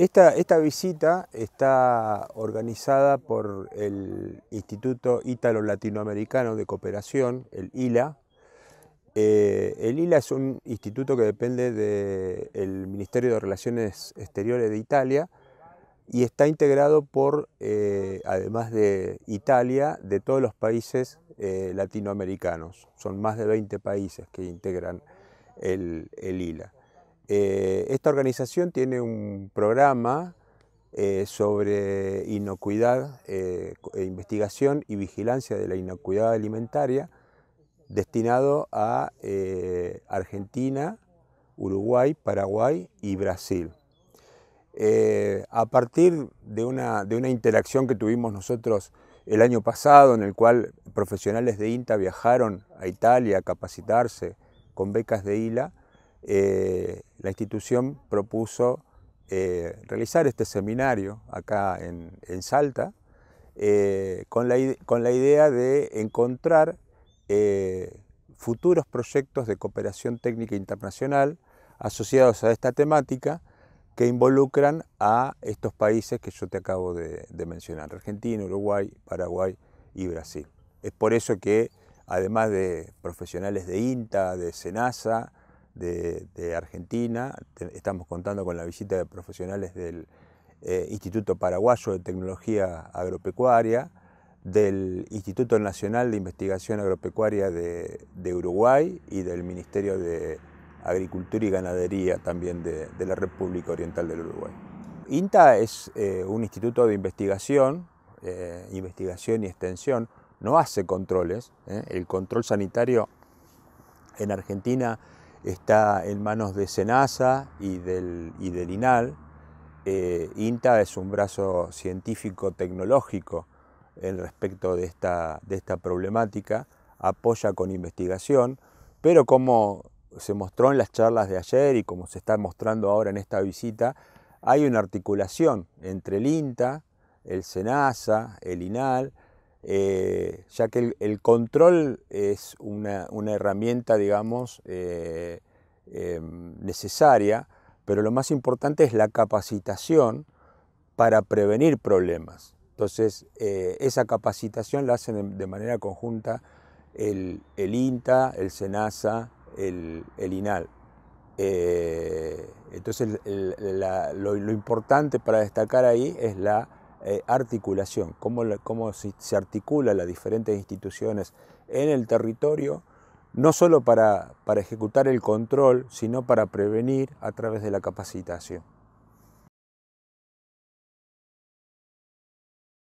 Esta, visita está organizada por el Instituto Ítalo Latinoamericano de Cooperación, el ILA. Eh, el ILA es un instituto que depende del Ministerio de Relaciones Exteriores de Italia y está integrado por, eh, además de Italia, de todos los países eh, latinoamericanos. Son más de 20 países que integran el ILA. Eh, esta organización tiene un programa eh, sobre inocuidad, eh, e investigación y vigilancia de la inocuidad alimentaria destinado a Argentina, Uruguay, Paraguay y Brasil. a partir de una, de una interacción que tuvimos nosotros el año pasado, en el cual profesionales de INTA viajaron a Italia a capacitarse con becas de ILA, eh, la institución propuso eh, realizar este seminario acá en, Salta eh, con, la, idea de encontrar futuros proyectos de cooperación técnica internacional asociados a esta temática que involucran a estos países que yo te acabo de, de mencionar, Argentina, Uruguay, Paraguay y Brasil. Es por eso que, además de profesionales de INTA, de SENASA, de, Argentina, estamos contando con la visita de profesionales del eh, Instituto Paraguayo de Tecnología Agropecuaria, del Instituto Nacional de Investigación Agropecuaria de, Uruguay y del Ministerio de Agricultura y Ganadería también de, la República Oriental del Uruguay. INTA es eh, un instituto de investigación, eh, investigación y extensión, no hace controles. El control sanitario en Argentina está en manos de Senasa y del, INAL. Eh, INTA es un brazo científico-tecnológico en respecto de esta, de esta problemática, apoya con investigación, pero como se mostró en las charlas de ayer y como se está mostrando ahora en esta visita, hay una articulación entre el INTA, el SENASA, el INAL, eh, ya que el, control es una, herramienta, digamos, eh, em, necesaria, pero lo más importante es la capacitación para prevenir problemas. Entonces, eh, esa capacitación la hacen de manera conjunta el, INTA, el SENASA, el, INAL. entonces, lo importante para destacar ahí es la eh, articulación, cómo, se, se articula las diferentes instituciones en el territorio, no solo para ejecutar el control, sino para prevenir a través de la capacitación.